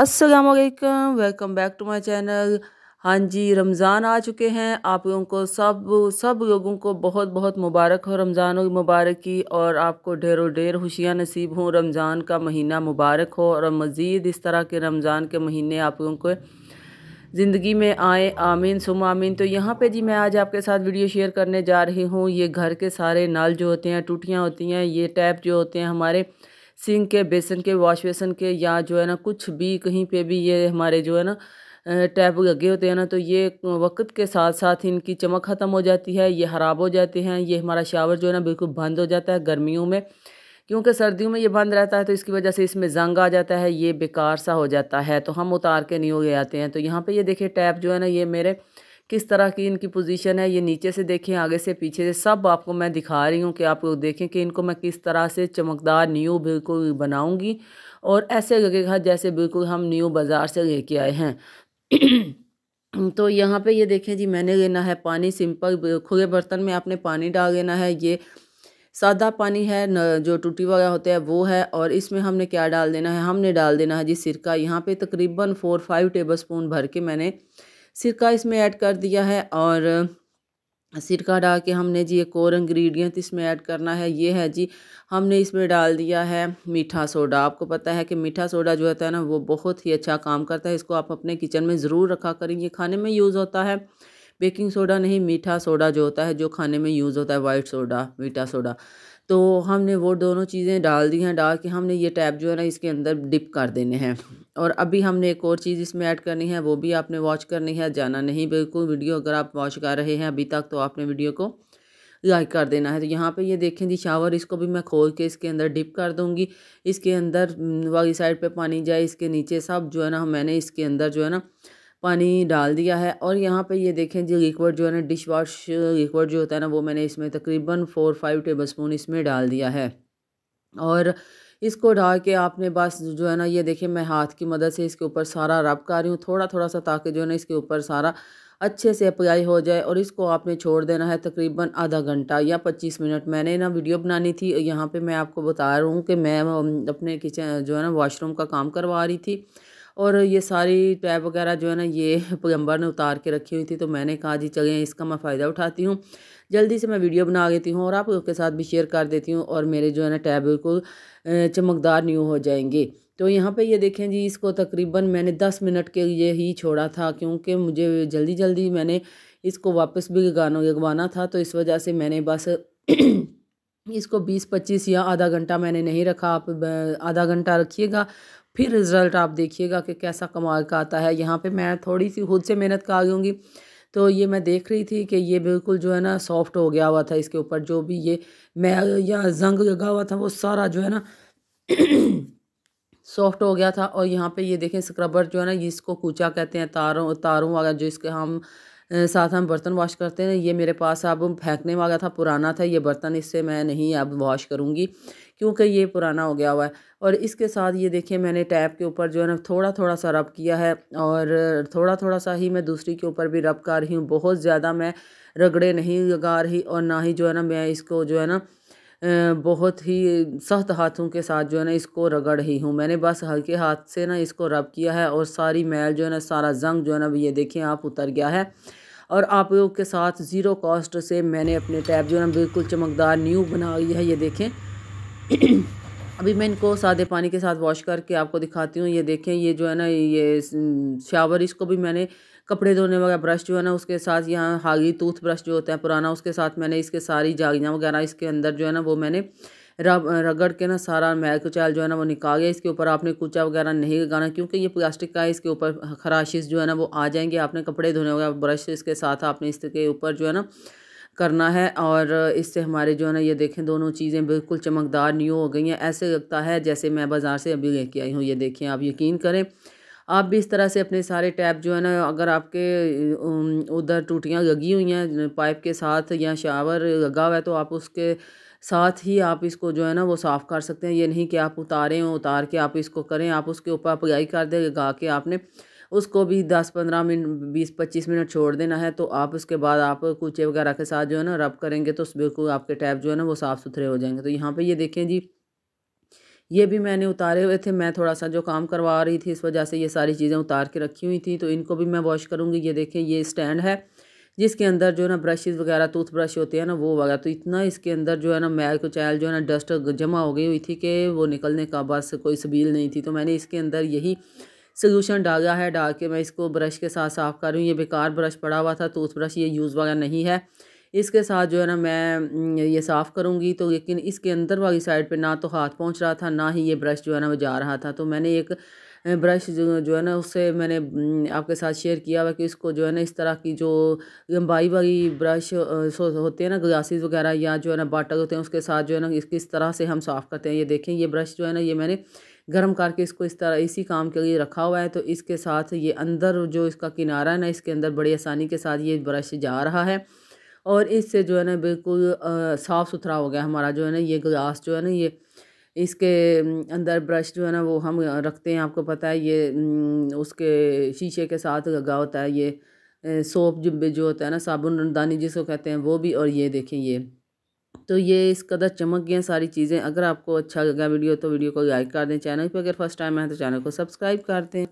अस्सलाम वालेकुम welcome back to my channel हाँ जी रमज़ान आ चुके हैं आप लोगों को सब सब लोगों को बहुत बहुत मुबारक हो रमज़ान मुबारक की और आपको ढेरों ढेर खुशियाँ नसीब हों रमज़ान का महीना मुबारक हो और मज़ीद इस तरह के रमज़ान के महीने आप लोगों को ज़िंदगी में आए आमीन सुम आमीन तो यहाँ पे जी मैं आज आपके साथ वीडियो शेयर करने जा रही हूँ ये घर के सारे नल जो होते हैं टूटियाँ होती हैं ये टैप जो होते हैं हमारे सिंक के बेसन के वॉश बेसन के या जो है ना कुछ भी कहीं पे भी ये हमारे जो है ना टैप लगे होते हैं ना तो ये वक्त के साथ साथ इनकी चमक ख़त्म हो जाती है ये ख़राब हो जाते हैं ये हमारा शावर जो है ना बिल्कुल बंद हो जाता है गर्मियों में क्योंकि सर्दियों में ये बंद रहता है तो इसकी वजह से इसमें जंग आ जाता है ये बेकार सा हो जाता है तो हम उतार के नहीं हो गए आते हैं तो यहाँ पे ये देखिए टैप जो है ना ये मेरे किस तरह की इनकी पोजीशन है ये नीचे से देखें आगे से पीछे से सब आपको मैं दिखा रही हूँ कि आप लोग देखें कि इनको मैं किस तरह से चमकदार न्यू बिल्कुल बनाऊँगी और ऐसे लगेगा हाँ, जैसे बिल्कुल हम न्यू बाज़ार से लेके आए हैं तो यहाँ पे ये देखें जी मैंने लेना है पानी सिंपल खुले बर्तन में आपने पानी डाल लेना है ये सादा पानी है न, जो टूटी वगैरह होता है वो है और इसमें हमने क्या डाल देना है हमने डाल देना है जी सिरका यहाँ पे तकरीबन फोर फाइव टेबल स्पून भर के मैंने सिरका इसमें ऐड कर दिया है और सिरका डाल के हमने जी एक और इंग्रेडिएंट इसमें ऐड करना है ये है जी हमने इसमें डाल दिया है मीठा सोडा आपको पता है कि मीठा सोडा जो होता है ना वो बहुत ही अच्छा काम करता है इसको आप अपने किचन में ज़रूर रखा करें ये खाने में यूज़ होता है बेकिंग सोडा नहीं मीठा सोडा जो होता है जो खाने में यूज़ होता है वाइट सोडा मीठा सोडा तो हमने वो दोनों चीज़ें डाल दी हैं डाल के हमने ये टैप जो है ना इसके अंदर डिप कर देने हैं और अभी हमने एक और चीज़ इसमें ऐड करनी है वो भी आपने वॉच करनी है जाना नहीं बिल्कुल वीडियो अगर आप वॉच कर रहे हैं अभी तक तो आपने वीडियो को लाइक कर देना है तो यहाँ पे ये देखें जी शावर इसको भी मैं खोल के इसके अंदर डिप कर दूँगी इसके अंदर हम्म, वाली साइड पे पानी जाए इसके नीचे सब जो है ना मैंने इसके अंदर जो है ना पानी डाल दिया है और यहाँ पे ये देखें जी लिक्विड जो है ना डिश वॉश लिक्विड जो होता है ना वो मैंने इसमें तकरीबन फ़ोर फाइव टेबल स्पून इसमें डाल दिया है और इसको ढा के आपने बस जो है ना ये देखें मैं हाथ की मदद से इसके ऊपर सारा रब कर रही हूँ थोड़ा थोड़ा सा ताकि जो है ना इसके ऊपर सारा अच्छे से अप्लाई हो जाए और इसको आपने छोड़ देना है तकरीबन आधा घंटा या पच्चीस मिनट मैंने ना वीडियो बनानी थी यहाँ पे मैं आपको बता रहा हूँ कि मैं अपने किचन जो है ना वॉशरूम का काम करवा रही थी और ये सारी टैब वगैरह जो है ना ये पैगम्बर ने उतार के रखी हुई थी तो मैंने कहा जी चलें इसका मैं फ़ायदा उठाती हूँ जल्दी से मैं वीडियो बना लेती हूँ और आप लोग के साथ भी शेयर कर देती हूँ और मेरे जो है ना टैब बिल्कुल चमकदार न्यू हो जाएंगे तो यहाँ पे ये देखें जी इसको तकरीबन मैंने दस मिनट के लिए ही छोड़ा था क्योंकि मुझे जल्दी जल्दी मैंने इसको वापस भी लगाना लगवाना था तो इस वजह से मैंने बस इसको बीस पच्चीस या आधा घंटा मैंने नहीं रखा आप आधा घंटा रखिएगा फिर रिज़ल्ट आप देखिएगा कि कैसा कमाल का आता है यहाँ पे मैं थोड़ी सी खुद से मेहनत का आऊँगी तो ये मैं देख रही थी कि ये बिल्कुल जो है ना सॉफ्ट हो गया हुआ था इसके ऊपर जो भी ये मैं यहाँ जंग लगा हुआ था वो सारा जो है ना सॉफ्ट हो गया था और यहाँ पे ये देखें स्क्रबर जो है ना इसको कूचा कहते हैं तारों तारों वगैरह जो इसके हम साथ हम बर्तन वॉश करते हैं ये मेरे पास अब फेंकने वाला था पुराना था ये बर्तन इससे मैं नहीं अब वॉश करूँगी क्योंकि ये पुराना हो गया हुआ है और इसके साथ ये देखिए मैंने टैप के ऊपर जो है ना थोड़ा थोड़ा सा रब किया है और थोड़ा थोड़ा सा ही मैं दूसरी के ऊपर भी रब कर रही हूँ बहुत ज़्यादा मैं रगड़े नहीं लगा रही और ना ही जो है ना मैं इसको जो है ना बहुत ही सख्त हाथों के साथ जो है ना इसको रगड़ रही हूँ मैंने बस हल्के हाथ से ना इसको रब किया है और सारी मैल जो है ना सारा जंग जो है ना ये देखें आप उतर गया है और आप लोग के साथ ज़ीरो कॉस्ट से मैंने अपने टैब जो है ना बिल्कुल चमकदार न्यू बना हुई है ये देखें अभी मैं इनको सादे पानी के साथ वॉश करके आपको दिखाती हूँ ये देखें ये जो है ना ये शावर इसको भी मैंने कपड़े धोने वगैरह ब्रश जो है ना उसके साथ यहाँ हागी टूथ ब्रश जो होता है पुराना उसके साथ मैंने इसके सारी जागियाँ वगैरह इसके अंदर जो है ना वो मैंने रगड़ के ना सारा मैल कुचैल जो है ना वो निकाल गया इसके ऊपर आपने कुचा वगैरह नहीं लगाना क्योंकि ये प्लास्टिक का है इसके ऊपर खराशिश जो है ना वो आ जाएंगे आपने कपड़े धोने वगैरह ब्रश इसके साथ आपने इसके ऊपर जो है ना करना है और इससे हमारे जो है ना ये देखें दोनों चीज़ें बिल्कुल चमकदार न्यू हो गई हैं ऐसे लगता है जैसे मैं बाज़ार से अभी लेके आई हूँ ये देखें आप यकीन करें आप भी इस तरह से अपने सारे टैप जो है ना अगर आपके उधर टूटियाँ लगी हुई हैं पाइप के साथ या शावर लगा हुआ है तो आप उसके साथ ही आप इसको जो है ना वो साफ़ कर सकते हैं ये नहीं कि आप उतारें उतार के आप इसको करें आप उसके ऊपर अपगाई कर दें गा के आपने उसको भी दस पंद्रह मिनट बीस पच्चीस मिनट छोड़ देना है तो आप उसके बाद आप कुचे वगैरह के साथ जो है ना रब करेंगे तो बिल्कुल आपके टैप जो है ना वो साफ़ सुथरे हो जाएंगे तो यहाँ पर ये देखें जी ये भी मैंने उतारे हुए थे मैं थोड़ा सा जो काम करवा रही थी इस वजह से ये सारी चीज़ें उतार के रखी हुई थी तो इनको भी मैं वॉश करूँगी ये देखें ये स्टैंड है जिसके अंदर जो है ना ब्रशेज़ वगैरह टूथब्रश होते हैं ना वो वगैरह तो इतना इसके अंदर जो है ना मैल को चायल जो है ना डस्ट जमा हो गई हुई थी कि वो निकलने का बस कोई सबील नहीं थी तो मैंने इसके अंदर यही सोल्यूशन डाला है डाल के मैं इसको ब्रश के साथ साफ़ कर रही हूँ ये बेकार ब्रश पड़ा हुआ था टूथब्रश ये यूज़ वगैरह नहीं है इसके साथ जो है ना मैं ये साफ़ करूँगी तो लेकिन इसके अंदर वाली साइड पर ना तो हाथ पहुँच रहा था ना ही ये ब्रश जो है ना वो जा रहा था तो मैंने एक ब्रश जो जो है ना उससे मैंने आपके साथ शेयर किया हुआ कि इसको जो है ना इस तरह की जो लंबाई वाली ब्रश होते हैं ना ग्लासेस वगैरह या जो है ना बाटल होते हैं उसके साथ जो है ना इस किस तरह से हम साफ़ करते हैं ये देखें ये ब्रश जो है ना ये मैंने गर्म करके इसको इस तरह इसी काम के लिए रखा हुआ है तो इसके साथ ये अंदर जो इसका किनारा है ना इसके अंदर बड़ी आसानी के साथ ये ब्रश जा रहा है और इससे जो है ना बिल्कुल साफ़ सुथरा हो गया हमारा जो है ना ये गिलास जो है ना ये इसके अंदर ब्रश जो है ना वो हम रखते हैं आपको पता है ये उसके शीशे के साथ लगा होता है ये सोप जो जो होता है ना साबुन दानी जिसको कहते हैं वो भी और ये देखें ये तो ये इस कदर चमक गया सारी चीज़ें अगर आपको अच्छा लगा वीडियो तो वीडियो को लाइक कर दें चैनल पर अगर फर्स्ट टाइम है तो चैनल को सब्सक्राइब कर दें